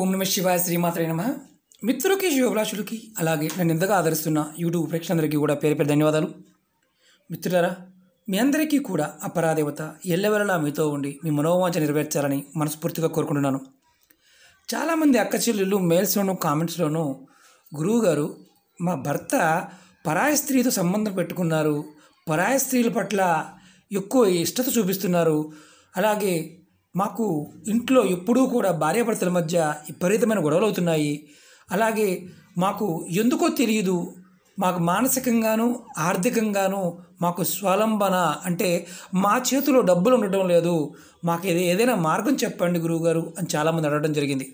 ఓం నమ శివాయ శ్రీమాత్రే నమ మిత్రులకి శివభిలాషులకి అలాగే నన్ను ఎంతగా ఆదరిస్తున్న యూట్యూబ్ ప్రేక్షకులందరికీ కూడా పేరు పేరు ధన్యవాదాలు మిత్రులారా మీ అందరికీ కూడా అపరాదేవత ఎల్లవెల్లలా మీతో ఉండి మీ మనోవాంఛ నెరవేర్చాలని మనస్ఫూర్తిగా కోరుకుంటున్నాను చాలామంది అక్క చెల్లెళ్ళు మెయిల్స్లోనూ కామెంట్స్లోనూ గురువుగారు మా భర్త పరాయ స్త్రీతో సంబంధం పెట్టుకున్నారు పరాయ స్త్రీల పట్ల ఎక్కువ ఇష్టత చూపిస్తున్నారు అలాగే మాకు ఇంట్లో ఎప్పుడూ కూడా భార్యాభర్తల మధ్య విపరీతమైన గొడవలు అవుతున్నాయి అలాగే మాకు ఎందుకో తెలియదు మాకు మానసికంగాను ఆర్థికంగాను మాకు స్వలంబన అంటే మా చేతిలో డబ్బులు ఉండటం లేదు మాకు ఏదైనా మార్గం చెప్పండి గురువుగారు అని చాలామంది అడగడం జరిగింది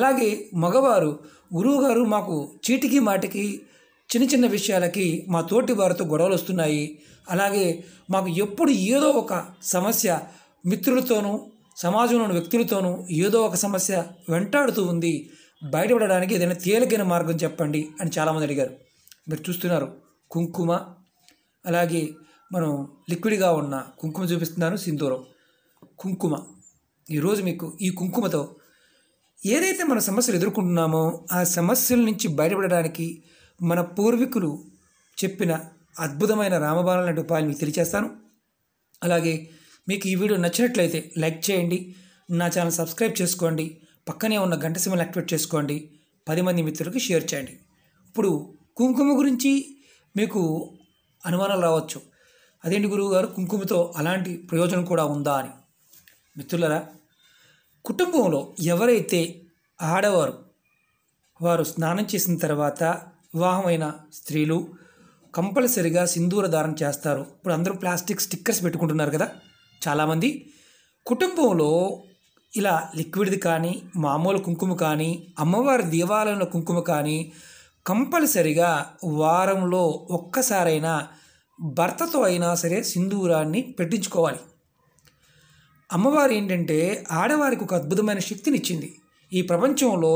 అలాగే మగవారు గురువుగారు మాకు చీటికి మాటికి చిన్న చిన్న విషయాలకి మా తోటి వారితో గొడవలు వస్తున్నాయి అలాగే మాకు ఎప్పుడు ఏదో ఒక సమస్య మిత్రులతోనూ సమాజంలోని వ్యక్తులతోనూ ఏదో ఒక సమస్య వెంటాడుతూ ఉంది బయటపడడానికి ఏదైనా తేలికైన మార్గం చెప్పండి అని చాలామంది అడిగారు మీరు చూస్తున్నారు కుంకుమ అలాగే మనం లిక్విడ్గా ఉన్న కుంకుమ చూపిస్తున్నాను సింధూరం కుంకుమ ఈరోజు మీకు ఈ కుంకుమతో ఏదైతే మన సమస్యలు ఎదుర్కొంటున్నామో ఆ సమస్యల నుంచి బయటపడడానికి మన పూర్వీకులు చెప్పిన అద్భుతమైన రామబాణాల లాంటి ఉపాయాలు మీకు తెలియచేస్తాను అలాగే మీకు ఈ వీడియో నచ్చినట్లయితే లైక్ చేయండి నా ఛానల్ సబ్స్క్రైబ్ చేసుకోండి పక్కనే ఉన్న గంట సిమ్మలు యాక్టివేట్ చేసుకోండి పది మంది మిత్రులకు షేర్ చేయండి ఇప్పుడు కుంకుమ గురించి మీకు అనుమానాలు రావచ్చు అదేంటి గురువు గారు కుంకుమతో అలాంటి ప్రయోజనం కూడా ఉందా అని మిత్రులరా కుటుంబంలో ఎవరైతే ఆడవారు వారు స్నానం చేసిన తర్వాత వివాహమైన స్త్రీలు కంపల్సరిగా సింధూర దారం చేస్తారు ఇప్పుడు అందరూ ప్లాస్టిక్ స్టిక్కర్స్ పెట్టుకుంటున్నారు కదా చాలామంది కుటుంబంలో ఇలా లిక్విడ్ది కానీ మామూలు కుంకుమ కానీ అమ్మవారి దేవాలయంలో కుంకుమ కానీ కంపల్సరిగా వారంలో ఒక్కసారైనా భర్తతో అయినా సరే సింధూరాన్ని పెట్టించుకోవాలి అమ్మవారు ఏంటంటే ఆడవారికి ఒక అద్భుతమైన శక్తినిచ్చింది ఈ ప్రపంచంలో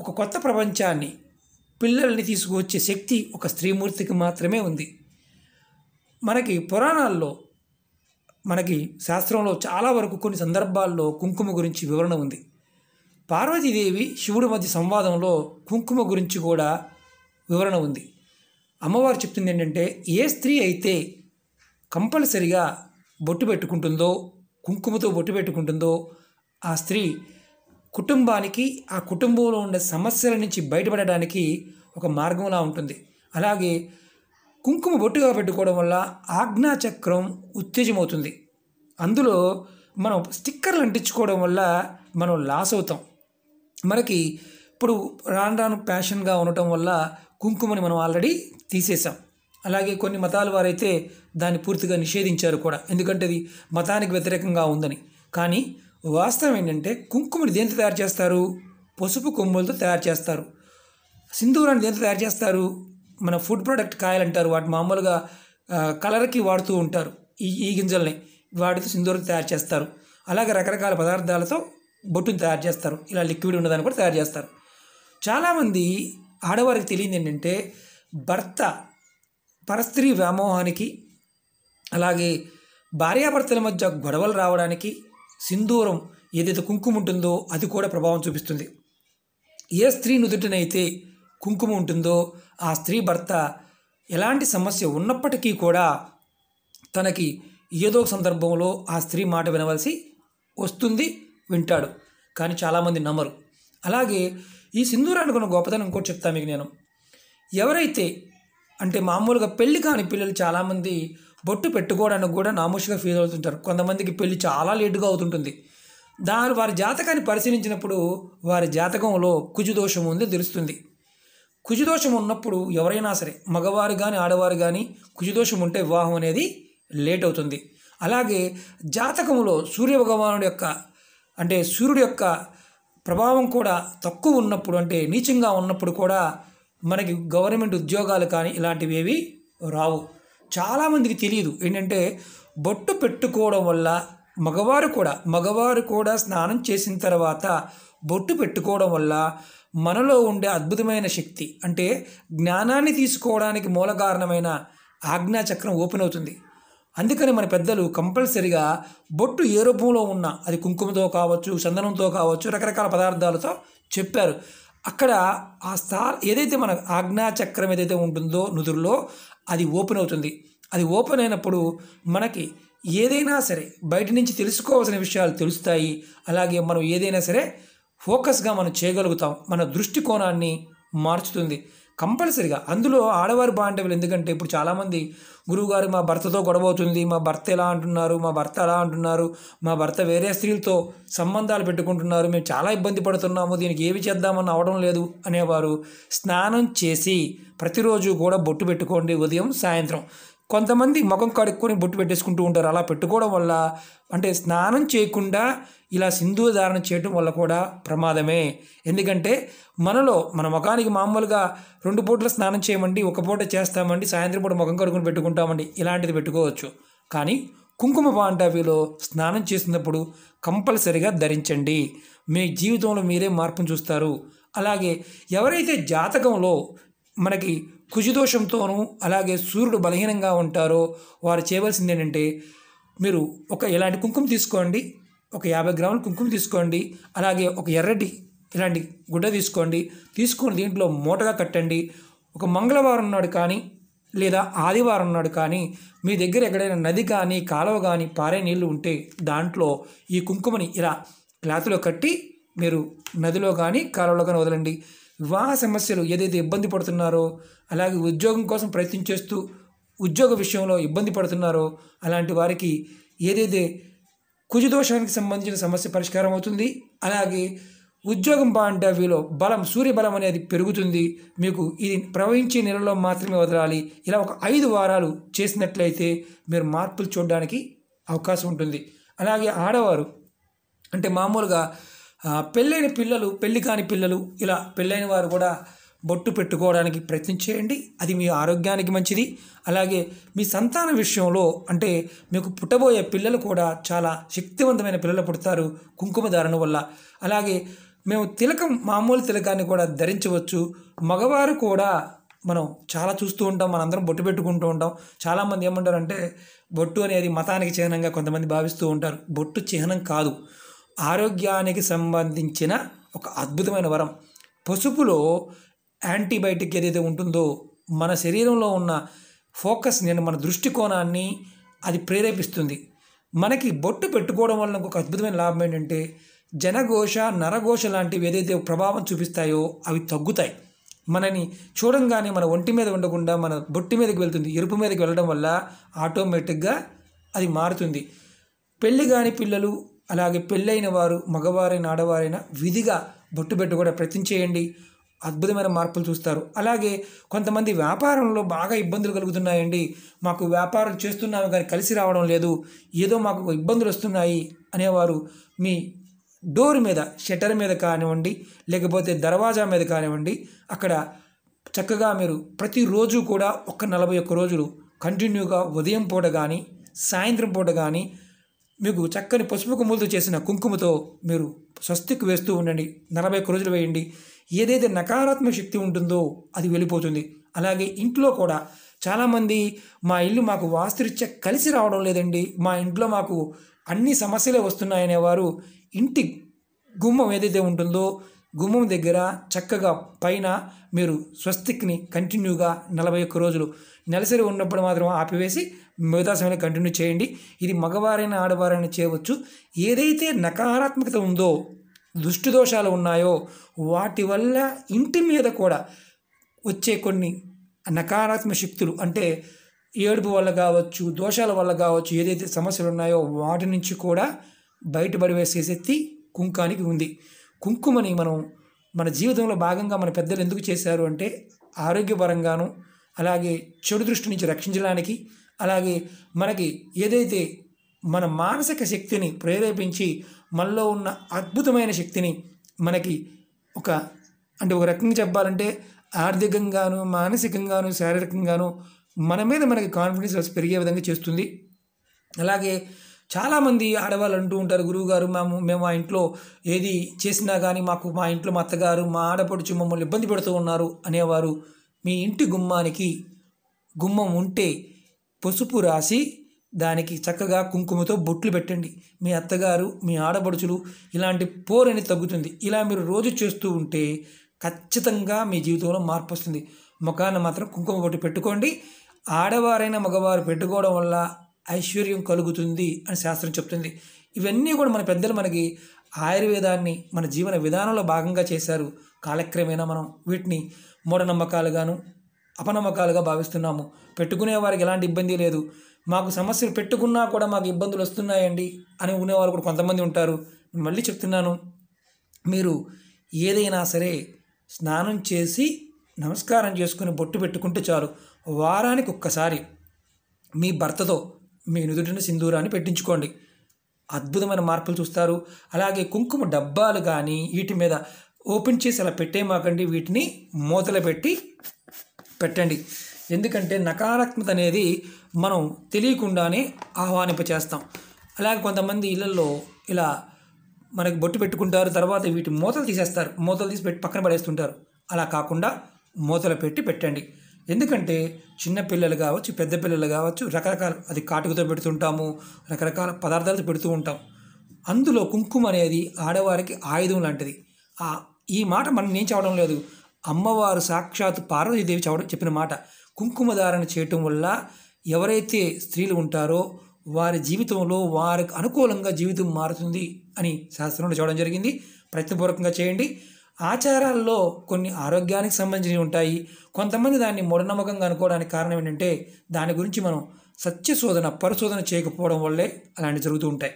ఒక కొత్త ప్రపంచాన్ని పిల్లల్ని తీసుకువచ్చే శక్తి ఒక స్త్రీమూర్తికి మాత్రమే ఉంది మనకి పురాణాల్లో మనకి శాస్త్రంలో చాలా వరకు కొన్ని సందర్భాల్లో కుంకుమ గురించి వివరణ ఉంది పార్వతీదేవి శివుడి మధ్య సంవాదంలో కుంకుమ గురించి కూడా వివరణ ఉంది అమ్మవారు చెప్తుంది ఏంటంటే ఏ స్త్రీ అయితే కంపల్సరిగా బొట్టు పెట్టుకుంటుందో కుంకుమతో బొట్టు పెట్టుకుంటుందో ఆ స్త్రీ కుటుంబానికి ఆ కుటుంబంలో ఉన్న సమస్యల నుంచి బయటపడడానికి ఒక మార్గంలా ఉంటుంది అలాగే కుంకుమ బొట్టుగా పెట్టుకోవడం వల్ల ఆజ్ఞాచక్రం ఉత్తేజమవుతుంది అందులో మనం స్టిక్కర్లు అంటించుకోవడం వల్ల మనం లాస్ అవుతాం మనకి ఇప్పుడు రాను రాను ప్యాషన్గా ఉండటం వల్ల కుంకుమని మనం ఆల్రెడీ తీసేసాం అలాగే కొన్ని మతాల వారైతే దాన్ని పూర్తిగా నిషేధించారు కూడా ఎందుకంటే అది మతానికి వ్యతిరేకంగా ఉందని కానీ వాస్తవం ఏంటంటే కుంకుమని దేంతో తయారు చేస్తారు పసుపు కొమ్ములతో తయారు చేస్తారు సింధూరాన్ని దేంతో తయారు చేస్తారు మన ఫుడ్ ప్రోడక్ట్ కాయలంటారు వాటి మామూలుగా కలర్కి వాడుతూ ఉంటారు ఈ ఈ గింజల్ని వాటితో సింధూరం తయారు చేస్తారు అలాగే రకరకాల పదార్థాలతో బొట్టును తయారు చేస్తారు ఇలా లిక్విడ్ ఉన్నదాన్ని కూడా తయారు చేస్తారు చాలామంది ఆడవారికి తెలియదు ఏంటంటే భర్త పరస్త్రీ వ్యామోహానికి అలాగే భార్యాభర్తల మధ్య గొడవలు రావడానికి సింధూరం ఏదైతే కుంకుమ ఉంటుందో అది కూడా ప్రభావం చూపిస్తుంది ఏ స్త్రీ నుదుటినైతే కుంకుమ ఉంటుందో ఆ స్త్రీ భర్త ఎలాంటి సమస్య ఉన్నప్పటికీ కూడా తనకి ఏదో సందర్భంలో ఆ స్త్రీ మాట వినవలసి వస్తుంది వింటాడు కానీ చాలామంది నమ్మరు అలాగే ఈ సింధూరు అనుకున్న గొప్పతనం ఇంకోటి చెప్తా మీకు నేను ఎవరైతే అంటే మామూలుగా పెళ్ళి కాని పిల్లలు చాలామంది బొట్టు పెట్టుకోవడానికి కూడా నామోషిగా ఫీల్ అవుతుంటారు కొంతమందికి పెళ్లి చాలా లేటుగా అవుతుంటుంది దాని వారి జాతకాన్ని పరిశీలించినప్పుడు వారి జాతకంలో కుజు దోషం తెలుస్తుంది కుజదోషం ఉన్నప్పుడు ఎవరైనా సరే మగవారు కానీ ఆడవారు కానీ కుజుదోషం ఉంటే వివాహం అనేది లేట్ అవుతుంది అలాగే జాతకంలో సూర్య భగవానుడి యొక్క అంటే సూర్యుడు యొక్క ప్రభావం కూడా తక్కువ ఉన్నప్పుడు అంటే నీచంగా ఉన్నప్పుడు కూడా మనకి గవర్నమెంట్ ఉద్యోగాలు కానీ ఇలాంటివి ఏవి రావు చాలామందికి తెలియదు ఏంటంటే బొట్టు పెట్టుకోవడం వల్ల మగవారు కూడా మగవారు కూడా స్నానం చేసిన తర్వాత బొట్టు పెట్టుకోవడం వల్ల మనలో ఉండే అద్భుతమైన శక్తి అంటే జ్ఞానాన్ని తీసుకోవడానికి మూల కారణమైన ఆజ్ఞాచక్రం ఓపెన్ అవుతుంది అందుకని మన పెద్దలు కంపల్సరిగా బొట్టు ఏ రూపంలో ఉన్న అది కుంకుమతో కావచ్చు చందనంతో కావచ్చు రకరకాల పదార్థాలతో చెప్పారు అక్కడ ఆ స్థా ఏదైతే మన ఆజ్ఞాచక్రం ఏదైతే ఉంటుందో నుదురులో అది ఓపెన్ అవుతుంది అది ఓపెన్ అయినప్పుడు మనకి ఏదైనా సరే బయట నుంచి తెలుసుకోవాల్సిన విషయాలు తెలుస్తాయి అలాగే మనం ఏదైనా సరే ఫోకస్గా మనం చేయగలుగుతాం మన దృష్టికోణాన్ని మార్చుతుంది కంపల్సరిగా అందులో ఆడవారి బాండవులు ఎందుకంటే ఇప్పుడు చాలామంది గురువుగారు మా భర్తతో గొడవ అవుతుంది మా భర్త ఎలా అంటున్నారు మా భర్త అలా అంటున్నారు మా భర్త వేరే స్త్రీలతో సంబంధాలు పెట్టుకుంటున్నారు మేము చాలా ఇబ్బంది పడుతున్నాము దీనికి ఏమి చేద్దామని అవడం లేదు అనేవారు స్నానం చేసి ప్రతిరోజు కూడా బొట్టు పెట్టుకోండి ఉదయం సాయంత్రం కొంతమంది ముఖం కడుక్కొని బొట్టు పెట్టేసుకుంటూ ఉంటారు అలా పెట్టుకోవడం వల్ల అంటే స్నానం చేయకుండా ఇలా సింధూర ధారణ చేయడం వల్ల కూడా ప్రమాదమే ఎందుకంటే మనలో మన ముఖానికి మామూలుగా రెండు పూటలు స్నానం చేయమండి ఒక పూట చేస్తామండి సాయంత్రం పూట ముఖం కడుక్కొని పెట్టుకుంటామండి ఇలాంటిది పెట్టుకోవచ్చు కానీ కుంకుమ పాండవిలో స్నానం చేసినప్పుడు కంపల్సరిగా ధరించండి మీ జీవితంలో మీరే మార్పును చూస్తారు అలాగే ఎవరైతే జాతకంలో మనకి కుజుదోషంతోనూ అలాగే సూర్యుడు బలహీనంగా ఉంటారో వారు చేయవలసింది ఏంటంటే మీరు ఒక ఇలాంటి కుంకుమ తీసుకోండి ఒక యాభై గ్రాముల కుంకుమ తీసుకోండి అలాగే ఒక ఎర్రటి ఇలాంటి గుడ్డ తీసుకోండి తీసుకొని దీంట్లో మూటగా కట్టండి ఒక మంగళవారం నాడు కానీ లేదా ఆదివారం నాడు కానీ మీ దగ్గర ఎక్కడైనా నది కానీ కాలువ కానీ పారే నీళ్లు ఉంటే దాంట్లో ఈ కుంకుమని ఇలా క్లాత్లో కట్టి మీరు నదిలో కానీ కాలువలో కానీ వదలండి వివాహ సమస్యలు ఏదైతే ఇబ్బంది పడుతున్నారో అలాగే ఉద్యోగం కోసం ప్రయత్నం చేస్తూ ఉద్యోగ విషయంలో ఇబ్బంది పడుతున్నారో అలాంటి వారికి ఏదైతే కుజదోషానికి సంబంధించిన సమస్య పరిష్కారం అవుతుంది అలాగే ఉద్యోగం పాయింట్ బలం సూర్య బలం సూర్యబలం అనేది పెరుగుతుంది మీకు ఇది ప్రవహించే నెలలో మాత్రమే వదలాలి ఇలా ఒక ఐదు వారాలు చేసినట్లయితే మీరు మార్పులు చూడడానికి అవకాశం ఉంటుంది అలాగే ఆడవారు అంటే మామూలుగా పెళ్ళైన పిల్లలు పెళ్ళి కాని పిల్లలు ఇలా పెళ్ళైన వారు కూడా బొట్టు పెట్టుకోవడానికి ప్రయత్నం చేయండి అది మీ ఆరోగ్యానికి మంచిది అలాగే మీ సంతాన విషయంలో అంటే మీకు పుట్టబోయే పిల్లలు కూడా చాలా శక్తివంతమైన పిల్లలు పుడతారు కుంకుమ ధారణ వల్ల అలాగే మేము తిలకం మామూలు తిలకాన్ని కూడా ధరించవచ్చు మగవారు కూడా మనం చాలా చూస్తూ ఉంటాం మనందరం బొట్టు పెట్టుకుంటూ ఉంటాం చాలామంది ఏమంటారంటే బొట్టు అనేది మతానికి చిహ్నంగా కొంతమంది భావిస్తూ ఉంటారు బొట్టు చిహ్నం కాదు ఆరోగ్యానికి సంబంధించిన ఒక అద్భుతమైన వరం పసుపులో యాంటీబయాటిక్ ఏదైతే ఉంటుందో మన శరీరంలో ఉన్న ఫోకస్ నేను మన దృష్టికోణాన్ని అది ప్రేరేపిస్తుంది మనకి బొట్టు పెట్టుకోవడం వల్ల ఒక అద్భుతమైన లాభం ఏంటంటే జనఘోష నరఘోష లాంటివి ఏదైతే ప్రభావం చూపిస్తాయో అవి తగ్గుతాయి మనని చూడంగానే మన ఒంటి మీద ఉండకుండా మన బొట్టి మీదకి వెళ్తుంది ఎరుపు మీదకి వెళ్ళడం వల్ల ఆటోమేటిక్గా అది మారుతుంది పెళ్ళి కాని పిల్లలు అలాగే పెళ్ళైన వారు మగవారైన ఆడవారైనా విధిగా బొట్టు పెట్టు కూడా ప్రతించేయండి అద్భుతమైన మార్పులు చూస్తారు అలాగే కొంతమంది వ్యాపారంలో బాగా ఇబ్బందులు కలుగుతున్నాయండి మాకు వ్యాపారం చేస్తున్నాము కానీ కలిసి రావడం లేదు ఏదో మాకు ఇబ్బందులు వస్తున్నాయి అనేవారు మీ డోర్ మీద షటర్ మీద కానివ్వండి లేకపోతే దర్వాజా మీద కానివ్వండి అక్కడ చక్కగా మీరు ప్రతిరోజు కూడా ఒక నలభై ఒక్క రోజులు కంటిన్యూగా ఉదయం పూట కానీ సాయంత్రం పూట కానీ మీకు చక్కని పసుపు కొమ్ములతో చేసిన కుంకుమతో మీరు స్వస్తికి వేస్తూ ఉండండి నలభై ఒక్క రోజులు వేయండి ఏదైతే నకారాత్మక శక్తి ఉంటుందో అది వెళ్ళిపోతుంది అలాగే ఇంట్లో కూడా చాలామంది మా ఇల్లు మాకు వాస్తురీత్యా కలిసి రావడం లేదండి మా ఇంట్లో మాకు అన్ని సమస్యలే వస్తున్నాయనేవారు ఇంటి గుమ్మం ఏదైతే ఉంటుందో గుమ్మం దగ్గర చక్కగా పైన మీరు స్వస్తిక్ని కంటిన్యూగా నలభై ఒక్క రోజులు నెలసరి ఉన్నప్పుడు మాత్రం ఆపివేసి మిగతా సమయంలో కంటిన్యూ చేయండి ఇది మగవారైనా ఆడవారైనా చేయవచ్చు ఏదైతే నకారాత్మకత ఉందో దుష్టి దోషాలు ఉన్నాయో వాటి వల్ల ఇంటి మీద కూడా వచ్చే కొన్ని నకారాత్మక శక్తులు అంటే ఏడుపు వల్ల కావచ్చు దోషాల వల్ల కావచ్చు ఏదైతే సమస్యలు ఉన్నాయో వాటి నుంచి కూడా బయటపడి వేసే శక్తి కుంకానికి ఉంది కుంకుమని మనం మన జీవితంలో భాగంగా మన పెద్దలు ఎందుకు చేశారు అంటే ఆరోగ్యపరంగాను అలాగే చెడు దృష్టి నుంచి రక్షించడానికి అలాగే మనకి ఏదైతే మన మానసిక శక్తిని ప్రేరేపించి మనలో ఉన్న అద్భుతమైన శక్తిని మనకి ఒక అంటే ఒక రకంగా చెప్పాలంటే ఆర్థికంగాను మానసికంగాను శారీరకంగాను మన మీద మనకి కాన్ఫిడెన్స్ పెరిగే విధంగా చేస్తుంది అలాగే చాలామంది ఆడవాళ్ళు అంటూ ఉంటారు గురువుగారు మేము మేము మా ఇంట్లో ఏది చేసినా కానీ మాకు మా ఇంట్లో మా అత్తగారు మా ఆడపడుచు మమ్మల్ని ఇబ్బంది పెడుతూ ఉన్నారు అనేవారు మీ ఇంటి గుమ్మానికి గుమ్మం ఉంటే పసుపు రాసి దానికి చక్కగా కుంకుమతో బొట్లు పెట్టండి మీ అత్తగారు మీ ఆడబడుచులు ఇలాంటి పోరని తగ్గుతుంది ఇలా మీరు రోజు చేస్తూ ఉంటే ఖచ్చితంగా మీ జీవితంలో మార్పు వస్తుంది ముఖాన్ని మాత్రం కుంకుమ బొట్టు పెట్టుకోండి ఆడవారైన మగవారు పెట్టుకోవడం వల్ల ఐశ్వర్యం కలుగుతుంది అని శాస్త్రం చెప్తుంది ఇవన్నీ కూడా మన పెద్దలు మనకి ఆయుర్వేదాన్ని మన జీవన విధానంలో భాగంగా చేశారు కాలక్రమేణా మనం వీటిని మూఢనమ్మకాలుగాను అపనమ్మకాలుగా భావిస్తున్నాము పెట్టుకునే వారికి ఎలాంటి ఇబ్బంది లేదు మాకు సమస్యలు పెట్టుకున్నా కూడా మాకు ఇబ్బందులు వస్తున్నాయండి అని ఉండేవారు కూడా కొంతమంది ఉంటారు మళ్ళీ చెప్తున్నాను మీరు ఏదైనా సరే స్నానం చేసి నమస్కారం చేసుకుని బొట్టు పెట్టుకుంటే చాలు వారానికి ఒక్కసారి మీ భర్తతో మీ నుదుటిన సింధూరాన్ని పెట్టించుకోండి అద్భుతమైన మార్పులు చూస్తారు అలాగే కుంకుమ డబ్బాలు కానీ వీటి మీద ఓపెన్ చేసి అలా పెట్టేమాకండి వీటిని మూతలు పెట్టి పెట్టండి ఎందుకంటే నకారాత్మత అనేది మనం తెలియకుండానే ఆహ్వానింపచేస్తాం అలాగే కొంతమంది ఇళ్లలో ఇలా మనకి బొట్టు పెట్టుకుంటారు తర్వాత వీటి మూతలు తీసేస్తారు మూతలు తీసి పెట్టి పక్కన పడేస్తుంటారు అలా కాకుండా మూతలు పెట్టి పెట్టండి ఎందుకంటే చిన్న పిల్లలు కావచ్చు పెద్ద పిల్లలు కావచ్చు రకరకాల అది కాటుకతో పెడుతుంటాము రకరకాల పదార్థాలతో పెడుతూ ఉంటాం అందులో కుంకుమ అనేది ఆడవారికి ఆయుధం లాంటిది ఈ మాట మనం నేను చెప్పడం లేదు అమ్మవారు సాక్షాత్ పార్వతీదేవి చవడం చెప్పిన మాట కుంకుమధారణ చేయటం వల్ల ఎవరైతే స్త్రీలు ఉంటారో వారి జీవితంలో వారికి అనుకూలంగా జీవితం మారుతుంది అని శాస్త్రంలో చూడడం జరిగింది ప్రయత్నపూర్వకంగా చేయండి ఆచారాల్లో కొన్ని ఆరోగ్యానికి సంబంధించినవి ఉంటాయి కొంతమంది దాన్ని మూఢనమ్మకంగా అనుకోవడానికి కారణం ఏంటంటే దాని గురించి మనం సత్య శోధన పరిశోధన చేయకపోవడం వల్లే అలాంటివి జరుగుతూ ఉంటాయి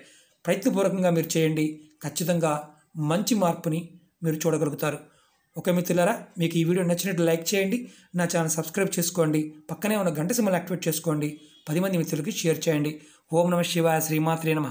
ప్రయత్నపూర్వకంగా మీరు చేయండి ఖచ్చితంగా మంచి మార్పుని మీరు చూడగలుగుతారు ఓకే మిత్రులారా మీకు ఈ వీడియో నచ్చినట్టు లైక్ చేయండి నా ఛానల్ సబ్స్క్రైబ్ చేసుకోండి పక్కనే ఉన్న గంట సిమ్మలు యాక్టివేట్ చేసుకోండి పది మంది మిత్రులకి షేర్ చేయండి ఓం నమ శివాయ శ్రీమాత్రే నమ